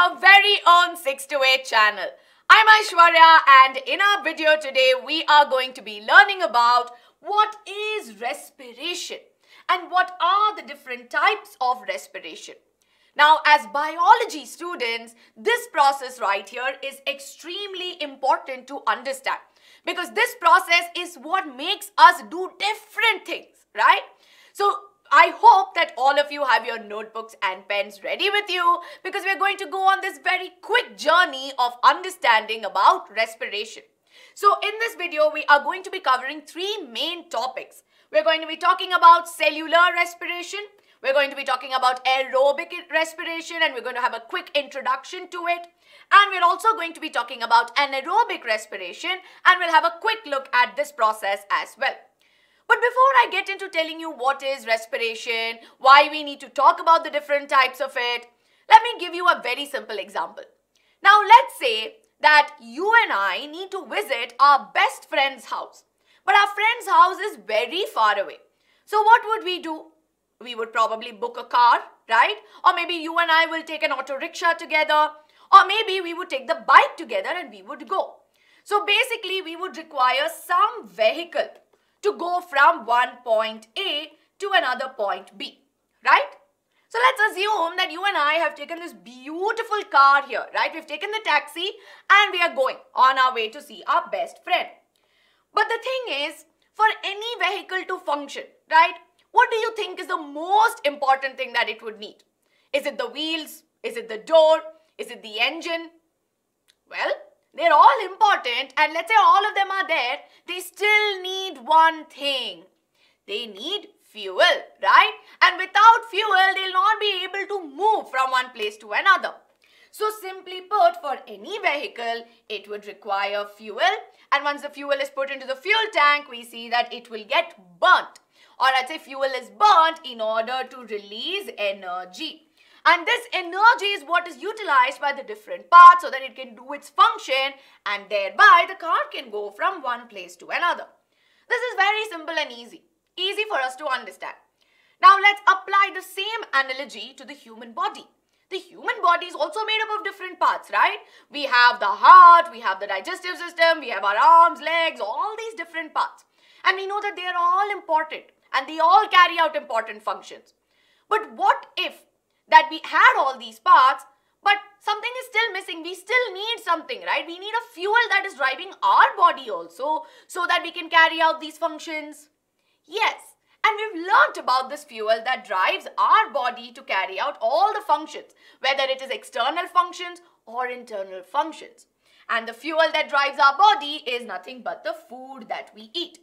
our very own 6 to 8 channel. I'm Aishwarya and in our video today we are going to be learning about what is respiration and what are the different types of respiration. Now as biology students, this process right here is extremely important to understand because this process is what makes us do different things, right? So I hope that all of you have your notebooks and pens ready with you because we're going to go on this very quick journey of understanding about respiration. So in this video, we are going to be covering three main topics. We're going to be talking about cellular respiration, we're going to be talking about aerobic respiration and we're going to have a quick introduction to it. And we're also going to be talking about anaerobic respiration and we'll have a quick look at this process as well. But before I get into telling you what is respiration, why we need to talk about the different types of it, let me give you a very simple example. Now let's say that you and I need to visit our best friend's house. But our friend's house is very far away. So what would we do? We would probably book a car, right? Or maybe you and I will take an auto rickshaw together. Or maybe we would take the bike together and we would go. So basically, we would require some vehicle to go from one point A to another point B, right? So let's assume that you and I have taken this beautiful car here, right? We've taken the taxi and we are going on our way to see our best friend. But the thing is, for any vehicle to function, right, what do you think is the most important thing that it would need? Is it the wheels? Is it the door? Is it the engine? Well, they're all important and let's say all of them are there. They still need one thing. They need fuel, right? And without fuel, they'll not be able to move from one place to another. So simply put, for any vehicle, it would require fuel. And once the fuel is put into the fuel tank, we see that it will get burnt. Or I'd say fuel is burnt in order to release energy. And this energy is what is utilized by the different parts so that it can do its function and thereby the car can go from one place to another. This is very simple and easy. Easy for us to understand. Now let's apply the same analogy to the human body. The human body is also made up of different parts, right? We have the heart, we have the digestive system, we have our arms, legs, all these different parts. And we know that they are all important and they all carry out important functions. But what if that we had all these parts, but something is still missing. We still need something, right? We need a fuel that is driving our body also so that we can carry out these functions. Yes, and we've learnt about this fuel that drives our body to carry out all the functions, whether it is external functions or internal functions. And the fuel that drives our body is nothing but the food that we eat.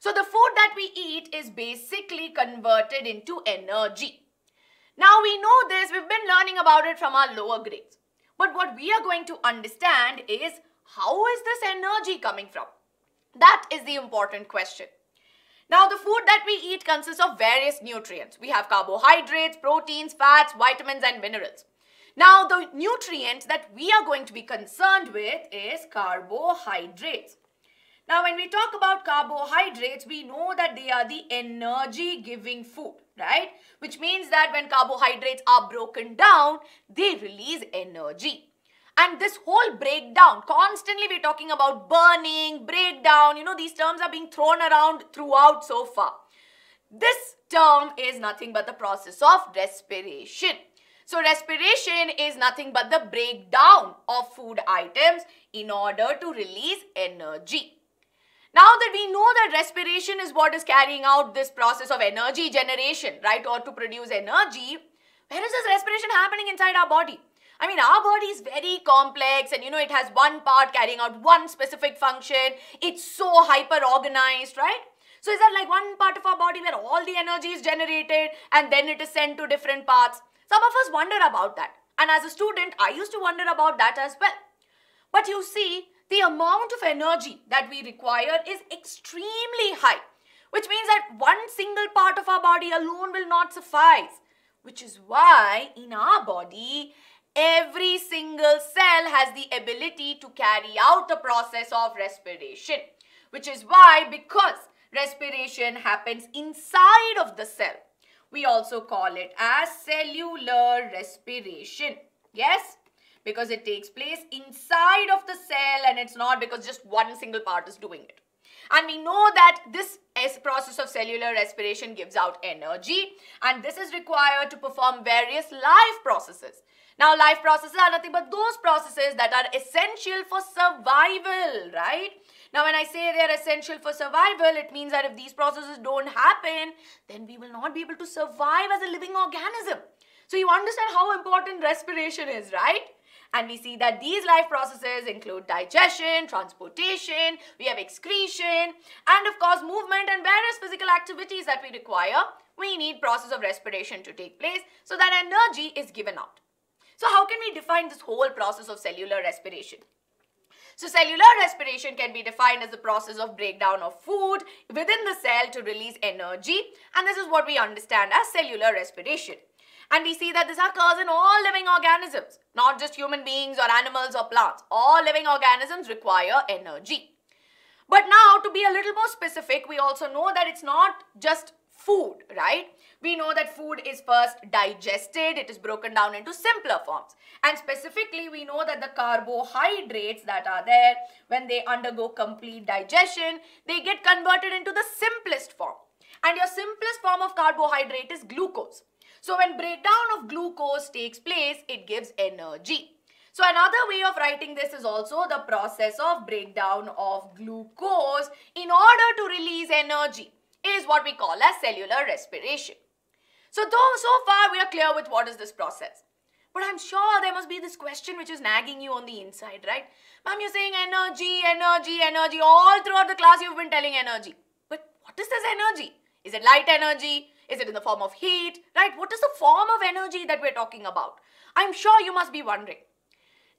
So the food that we eat is basically converted into energy. Now we know this, we've been learning about it from our lower grades. But what we are going to understand is how is this energy coming from? That is the important question. Now, the food that we eat consists of various nutrients. We have carbohydrates, proteins, fats, vitamins, and minerals. Now, the nutrient that we are going to be concerned with is carbohydrates. Now, when we talk about carbohydrates, we know that they are the energy giving food right? Which means that when carbohydrates are broken down, they release energy. And this whole breakdown, constantly we're talking about burning, breakdown, you know, these terms are being thrown around throughout so far. This term is nothing but the process of respiration. So respiration is nothing but the breakdown of food items in order to release energy. Now that we know that respiration is what is carrying out this process of energy generation, right, or to produce energy, where is this respiration happening inside our body? I mean, our body is very complex and you know, it has one part carrying out one specific function. It's so hyper organized, right? So, is that like one part of our body where all the energy is generated and then it is sent to different parts? Some of us wonder about that. And as a student, I used to wonder about that as well. But you see, the amount of energy that we require is extremely high, which means that one single part of our body alone will not suffice, which is why in our body, every single cell has the ability to carry out the process of respiration, which is why because respiration happens inside of the cell, we also call it as cellular respiration. Yes? because it takes place inside of the cell and it's not because just one single part is doing it. And we know that this process of cellular respiration gives out energy and this is required to perform various life processes. Now, life processes are nothing but those processes that are essential for survival, right? Now, when I say they're essential for survival, it means that if these processes don't happen, then we will not be able to survive as a living organism. So you understand how important respiration is, right? And we see that these life processes include digestion, transportation, we have excretion, and of course movement and various physical activities that we require. We need process of respiration to take place so that energy is given out. So how can we define this whole process of cellular respiration? So cellular respiration can be defined as the process of breakdown of food within the cell to release energy and this is what we understand as cellular respiration. And we see that this occurs in all living organisms, not just human beings or animals or plants. All living organisms require energy. But now, to be a little more specific, we also know that it's not just food, right? We know that food is first digested, it is broken down into simpler forms. And specifically, we know that the carbohydrates that are there, when they undergo complete digestion, they get converted into the simplest form. And your simplest form of carbohydrate is glucose. So when breakdown of glucose takes place, it gives energy. So another way of writing this is also the process of breakdown of glucose in order to release energy is what we call as cellular respiration. So though so far we are clear with what is this process. But I'm sure there must be this question which is nagging you on the inside, right? Ma'am, you're saying energy, energy, energy. All throughout the class you've been telling energy. But what is this energy? Is it light energy? Is it in the form of heat? Right? What is the form of energy that we're talking about? I'm sure you must be wondering.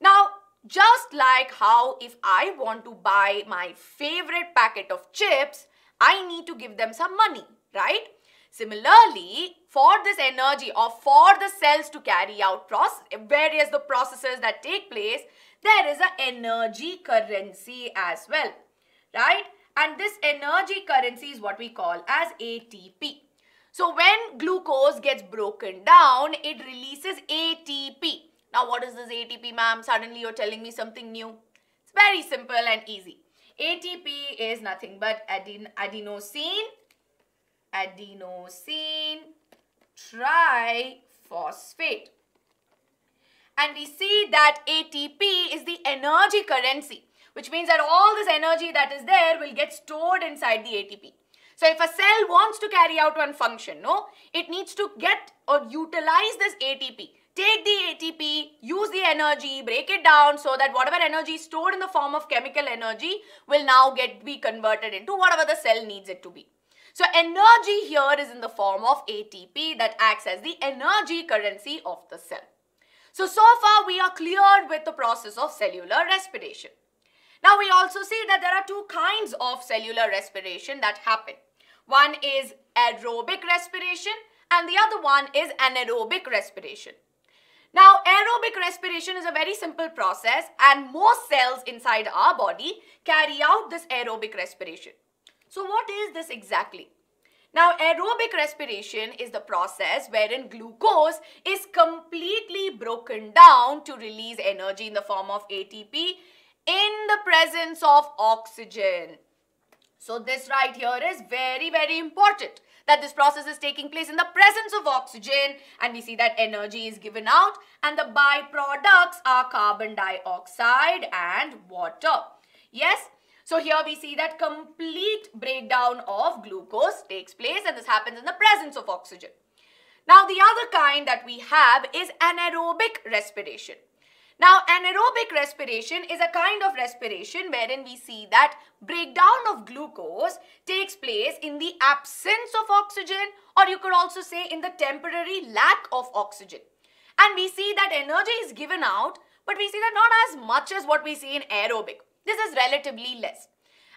Now, just like how if I want to buy my favorite packet of chips, I need to give them some money, right? Similarly, for this energy or for the cells to carry out process, various the processes that take place, there is an energy currency as well, right? And this energy currency is what we call as ATP. So when glucose gets broken down, it releases ATP. Now what is this ATP ma'am? Suddenly you're telling me something new. It's very simple and easy. ATP is nothing but aden adenosine, adenosine triphosphate. And we see that ATP is the energy currency, which means that all this energy that is there will get stored inside the ATP. So if a cell wants to carry out one function, no, it needs to get or utilize this ATP. Take the ATP, use the energy, break it down so that whatever energy is stored in the form of chemical energy will now get be converted into whatever the cell needs it to be. So energy here is in the form of ATP that acts as the energy currency of the cell. So, so far we are cleared with the process of cellular respiration. Now we also see that there are two kinds of cellular respiration that happen. One is aerobic respiration and the other one is anaerobic respiration. Now, aerobic respiration is a very simple process and most cells inside our body carry out this aerobic respiration. So what is this exactly? Now, aerobic respiration is the process wherein glucose is completely broken down to release energy in the form of ATP in the presence of oxygen. So this right here is very, very important that this process is taking place in the presence of oxygen and we see that energy is given out and the byproducts are carbon dioxide and water. Yes, so here we see that complete breakdown of glucose takes place and this happens in the presence of oxygen. Now the other kind that we have is anaerobic respiration. Now, anaerobic respiration is a kind of respiration wherein we see that breakdown of glucose takes place in the absence of oxygen or you could also say in the temporary lack of oxygen. And we see that energy is given out, but we see that not as much as what we see in aerobic. This is relatively less.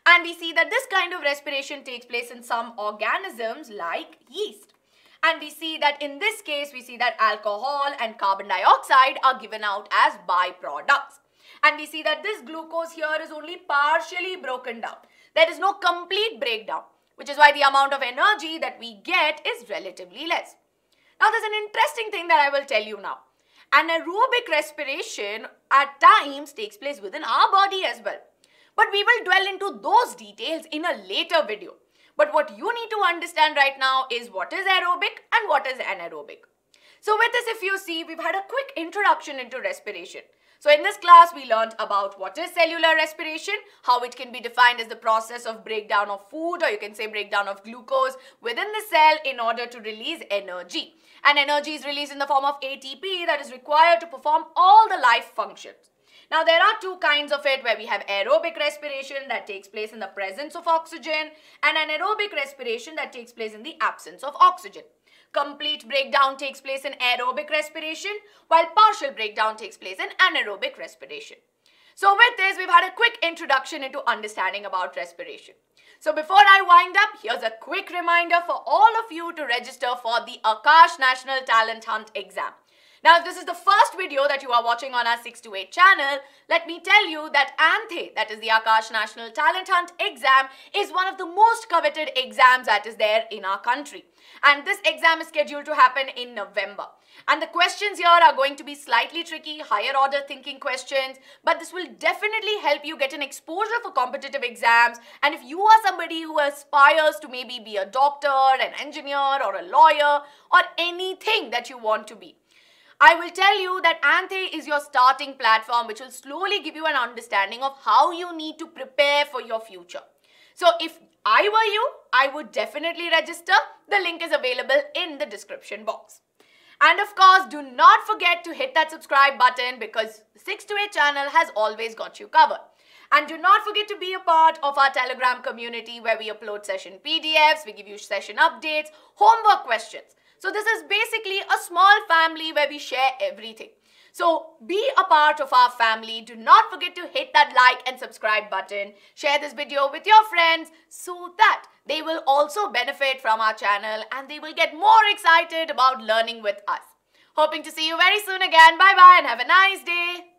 And we see that this kind of respiration takes place in some organisms like yeast. And we see that in this case, we see that alcohol and carbon dioxide are given out as byproducts. And we see that this glucose here is only partially broken down. There is no complete breakdown, which is why the amount of energy that we get is relatively less. Now, there's an interesting thing that I will tell you now. Anaerobic respiration at times takes place within our body as well. But we will dwell into those details in a later video. But what you need to understand right now is what is aerobic and what is anaerobic. So with this, if you see, we've had a quick introduction into respiration. So in this class, we learned about what is cellular respiration, how it can be defined as the process of breakdown of food or you can say breakdown of glucose within the cell in order to release energy. And energy is released in the form of ATP that is required to perform all the life functions. Now there are two kinds of it where we have aerobic respiration that takes place in the presence of oxygen and anaerobic respiration that takes place in the absence of oxygen. Complete breakdown takes place in aerobic respiration while partial breakdown takes place in anaerobic respiration. So with this, we've had a quick introduction into understanding about respiration. So before I wind up, here's a quick reminder for all of you to register for the Akash National Talent Hunt exam. Now, if this is the first video that you are watching on our 6 to 8 channel, let me tell you that ANTHE, that is the Akash National Talent Hunt exam, is one of the most coveted exams that is there in our country. And this exam is scheduled to happen in November. And the questions here are going to be slightly tricky, higher order thinking questions, but this will definitely help you get an exposure for competitive exams. And if you are somebody who aspires to maybe be a doctor, an engineer, or a lawyer, or anything that you want to be, I will tell you that Anthe is your starting platform which will slowly give you an understanding of how you need to prepare for your future. So if I were you, I would definitely register. The link is available in the description box. And of course, do not forget to hit that subscribe button because 6 to 8 channel has always got you covered. And do not forget to be a part of our Telegram community where we upload session PDFs, we give you session updates, homework questions. So this is basically small family where we share everything. So be a part of our family. Do not forget to hit that like and subscribe button. Share this video with your friends so that they will also benefit from our channel and they will get more excited about learning with us. Hoping to see you very soon again. Bye bye and have a nice day.